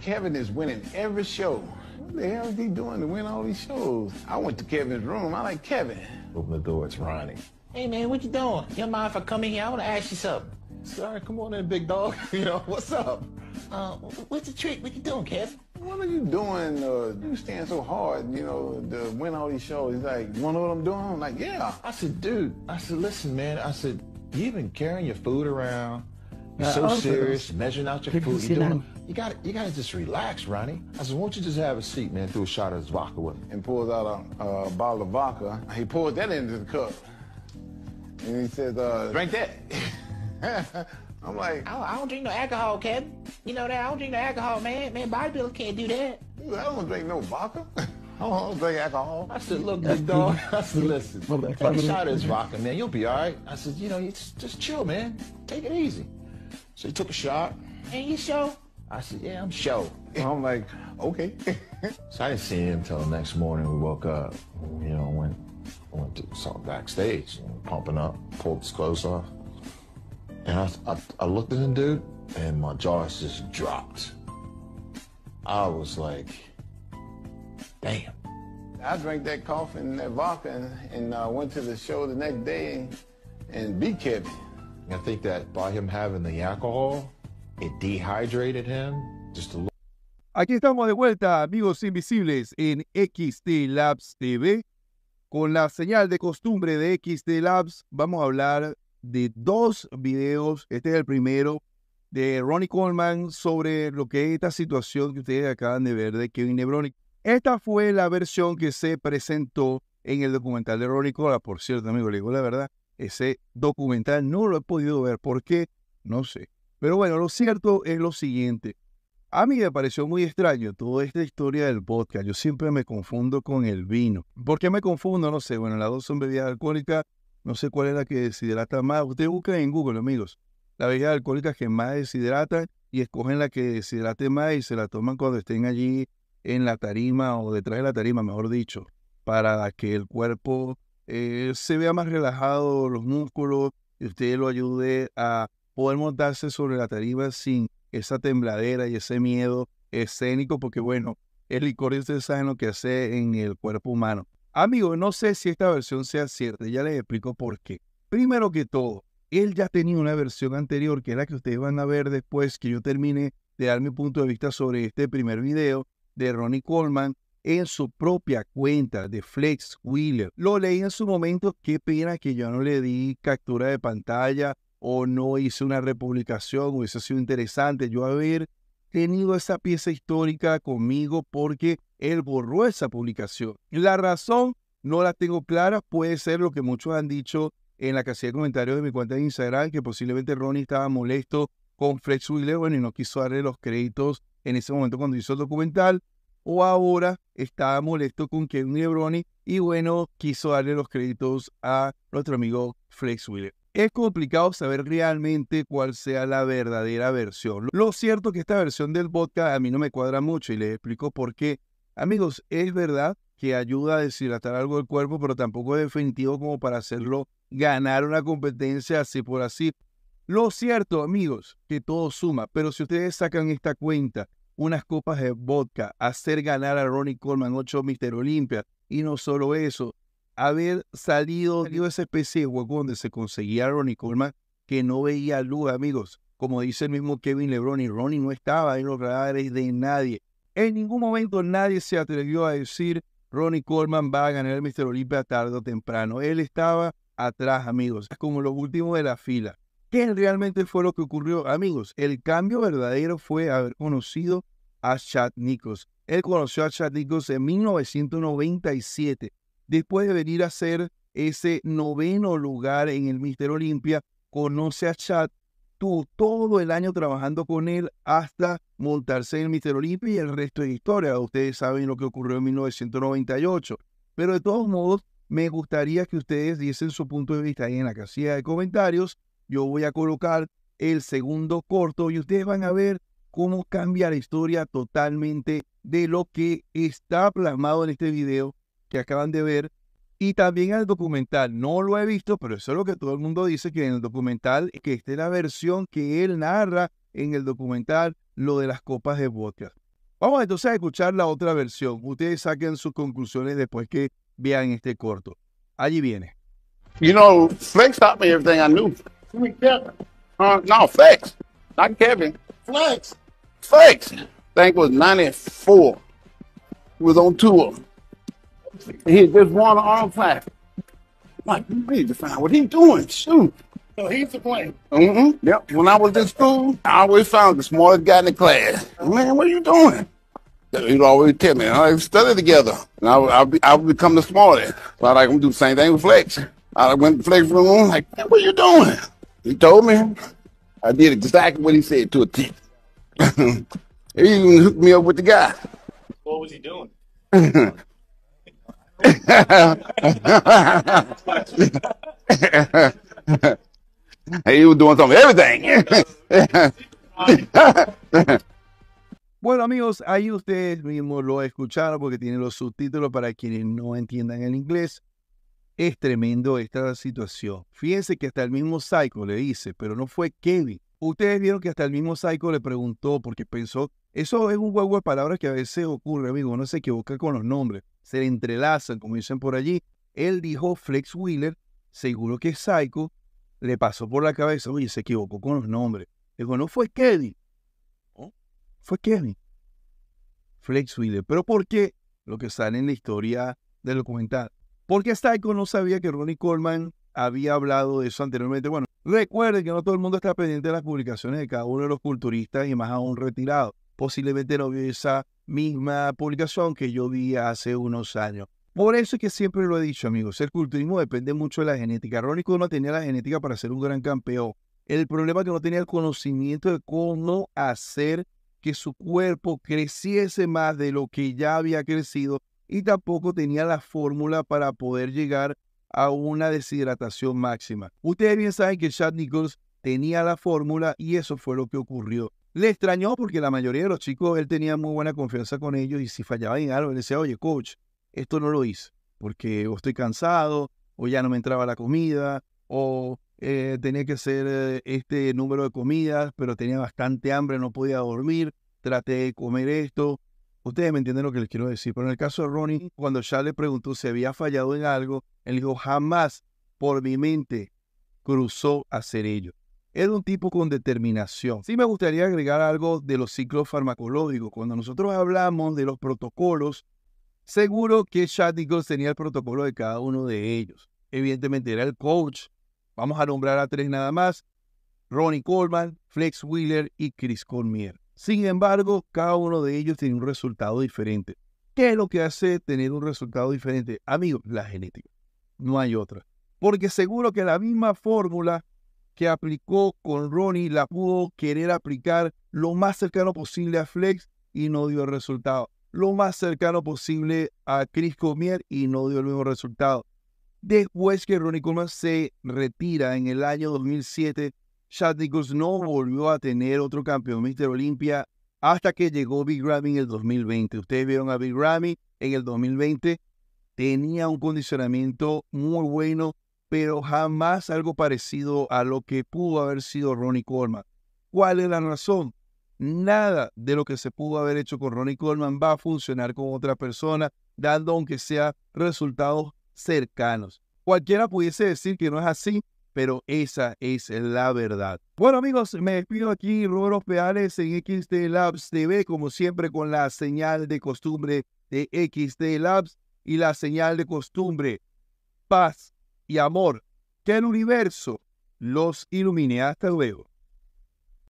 Kevin is winning every show. What the hell is he doing to win all these shows? I went to Kevin's room. I like Kevin. Open the door. It's Ronnie. Hey man, what you doing? You mind if I come in here? I want to ask you something. Sorry, come on in, big dog. you know what's up? Uh, what's the trick? What you doing, Kevin? What are you doing? Uh, you stand so hard, you know, to win all these shows. He's like, you know what I'm doing? I'm like, yeah. I said, dude. I said, listen, man. I said, you've been carrying your food around you're so uh, serious, measuring out your food. You, doing, you gotta you gotta just relax, Ronnie. I said, won't you just have a seat, man? Threw a shot of his vodka with him, And pulls out a bottle of vodka. He pours that into the cup. And he says, uh, drink that. I'm like, I don't, I don't, drink no alcohol, Kevin. You know that I don't drink no alcohol, man. Man, bodybuilder can't do that. I don't drink no vodka. I don't drink alcohol. I said, look, big dog. I said, listen, take a shot of this vodka, man. You'll be all right. I said, you know, just, just chill, man. Take it easy. So he took a shot. And you show? I said, yeah, I'm show. I'm like, okay. so I didn't see him until the next morning. We woke up, you know, went went to saw backstage, you know, pumping up, pulled his clothes off. And I, I, I looked at the dude, and my jaws just dropped. I was like, damn. I drank that coffee and that vodka and, and uh, went to the show the next day and, and beat Kevin. Aquí estamos de vuelta, amigos invisibles, en XT Labs TV. Con la señal de costumbre de XT Labs, vamos a hablar de dos videos. Este es el primero de Ronnie Coleman sobre lo que es esta situación que ustedes acaban de ver de Kevin Nebronic. Esta fue la versión que se presentó en el documental de Ronnie Coleman. Por cierto, amigo, le digo la verdad, ese documental no lo he podido ver. ¿Por qué? No sé. Pero bueno, lo cierto es lo siguiente. A mí me pareció muy extraño toda esta historia del vodka. Yo siempre me confundo con el vino. ¿Por qué me confundo? No sé. Bueno, las dos son bebidas alcohólicas. No sé cuál es la que deshidrata más. Ustedes buscan en Google, amigos. La bebida alcohólica que más deshidratan y escogen la que deshidrate más y se la toman cuando estén allí en la tarima o detrás de la tarima, mejor dicho, para que el cuerpo eh, se vea más relajado los músculos y usted lo ayude a poder montarse sobre la tarifa sin esa tembladera y ese miedo escénico, porque bueno, el licor es saben lo que hace en el cuerpo humano. Amigo, no sé si esta versión sea cierta, ya les explico por qué. Primero que todo, él ya tenía una versión anterior, que es la que ustedes van a ver después que yo termine de dar mi punto de vista sobre este primer video de Ronnie Coleman, en su propia cuenta de Flex Wheeler. Lo leí en su momento, qué pena que yo no le di captura de pantalla o no hice una republicación, hubiese sido interesante yo haber tenido esa pieza histórica conmigo porque él borró esa publicación. La razón no la tengo clara, puede ser lo que muchos han dicho en la casilla de comentarios de mi cuenta de Instagram, que posiblemente Ronnie estaba molesto con Flex Wheeler, y no quiso darle los créditos en ese momento cuando hizo el documental o ahora estaba molesto con Kevin Lebroni y bueno, quiso darle los créditos a nuestro amigo Flex Wheeler. Es complicado saber realmente cuál sea la verdadera versión. Lo cierto es que esta versión del vodka a mí no me cuadra mucho y les explico por qué. Amigos, es verdad que ayuda a deshidratar algo del cuerpo, pero tampoco es definitivo como para hacerlo ganar una competencia así por así. Lo cierto, amigos, que todo suma, pero si ustedes sacan esta cuenta unas copas de vodka, hacer ganar a Ronnie Coleman ocho Mister Olimpia. Y no solo eso, haber salido de esa especie de hueco donde se conseguía a Ronnie Coleman que no veía luz, amigos. Como dice el mismo Kevin LeBron, y Ronnie no estaba en los radares de nadie. En ningún momento nadie se atrevió a decir Ronnie Coleman va a ganar el Mister Olimpia tarde o temprano. Él estaba atrás, amigos, como los últimos de la fila. ¿Qué realmente fue lo que ocurrió? Amigos, el cambio verdadero fue haber conocido a Chad Nichols. Él conoció a Chad Nichols en 1997, después de venir a ser ese noveno lugar en el Mister Olympia. conoce a Chad, tuvo todo el año trabajando con él hasta montarse en el Mister Olympia y el resto de historia. Ustedes saben lo que ocurrió en 1998. Pero de todos modos, me gustaría que ustedes diesen su punto de vista ahí en la casilla de comentarios. Yo voy a colocar el segundo corto y ustedes van a ver cómo cambia la historia totalmente de lo que está plasmado en este video que acaban de ver y también al documental. No lo he visto, pero eso es lo que todo el mundo dice, que en el documental, que esta es la versión que él narra en el documental, lo de las copas de vodka. Vamos entonces a escuchar la otra versión. Ustedes saquen sus conclusiones después que vean este corto. Allí viene. You know, Flex taught me everything I knew. Uh, no, Flex, not Kevin. Flex. Flex, Think was 94. He was on tour. He had just won an arm plaque. Like, you need to find what he doing. Shoot. So he's the plane. Mm-hmm. Yep. When I was in school, I always found the smartest guy in the class. Man, what are you doing? He'd always tell me, I right, study together. And I would, I would, be, I would become the smartest. So I like, I'm do the same thing with Flex. I went to Flex room, like, what are you doing? He told me. I did exactly what he said to a T. he hooked me up with the guy. What was he doing? he was doing everything. Bueno amigos, ahí ustedes mismos lo escucharon porque tiene los subtítulos para quienes no entiendan el inglés. Es tremendo esta situación. Fíjense que hasta el mismo Psycho le dice, pero no fue Kevin, Ustedes vieron que hasta el mismo Psycho le preguntó porque pensó, eso es un huevo de palabras que a veces ocurre, amigo, uno se equivoca con los nombres, se le entrelazan, como dicen por allí. Él dijo Flex Wheeler, seguro que Psycho le pasó por la cabeza, oye, se equivocó con los nombres. Dijo, no fue Kevin, ¿Oh? fue Kevin. Flex Wheeler, pero ¿por qué? Lo que sale en la historia del documental. Porque Psycho no sabía que Ronnie Coleman había hablado de eso anteriormente. Bueno, recuerden que no todo el mundo está pendiente de las publicaciones de cada uno de los culturistas y más aún retirado Posiblemente no vio esa misma publicación que yo vi hace unos años. Por eso es que siempre lo he dicho, amigos, el culturismo depende mucho de la genética. Ronnie no tenía la genética para ser un gran campeón. El problema es que no tenía el conocimiento de cómo hacer que su cuerpo creciese más de lo que ya había crecido y tampoco tenía la fórmula para poder llegar a una deshidratación máxima. Ustedes bien saben que Chad Nichols tenía la fórmula y eso fue lo que ocurrió. Le extrañó porque la mayoría de los chicos, él tenía muy buena confianza con ellos y si fallaba en algo, él decía, oye, coach, esto no lo hice porque o estoy cansado, o ya no me entraba la comida, o eh, tenía que hacer eh, este número de comidas, pero tenía bastante hambre, no podía dormir, traté de comer esto, Ustedes me entienden lo que les quiero decir, pero en el caso de Ronnie, cuando ya le preguntó si había fallado en algo, él dijo, jamás por mi mente cruzó hacer ello. Era un tipo con determinación. Sí me gustaría agregar algo de los ciclos farmacológicos. Cuando nosotros hablamos de los protocolos, seguro que Chad Nichols tenía el protocolo de cada uno de ellos. Evidentemente era el coach. Vamos a nombrar a tres nada más. Ronnie Coleman, Flex Wheeler y Chris Cormier. Sin embargo, cada uno de ellos tiene un resultado diferente. ¿Qué es lo que hace tener un resultado diferente? Amigos, la genética. No hay otra. Porque seguro que la misma fórmula que aplicó con Ronnie la pudo querer aplicar lo más cercano posible a Flex y no dio el resultado. Lo más cercano posible a Chris Comier y no dio el mismo resultado. Después que Ronnie Coleman se retira en el año 2007 Chad no volvió a tener otro campeón Mr. Olimpia hasta que llegó Big Ramy en el 2020. Ustedes vieron a Big Ramy en el 2020. Tenía un condicionamiento muy bueno, pero jamás algo parecido a lo que pudo haber sido Ronnie Coleman. ¿Cuál es la razón? Nada de lo que se pudo haber hecho con Ronnie Coleman va a funcionar con otra persona, dando aunque sea resultados cercanos. Cualquiera pudiese decir que no es así, pero esa es la verdad. Bueno amigos, me despido aquí, Roberto Peales en XD Labs TV, como siempre con la señal de costumbre de XD Labs y la señal de costumbre, paz y amor, que el universo los ilumine. Hasta luego.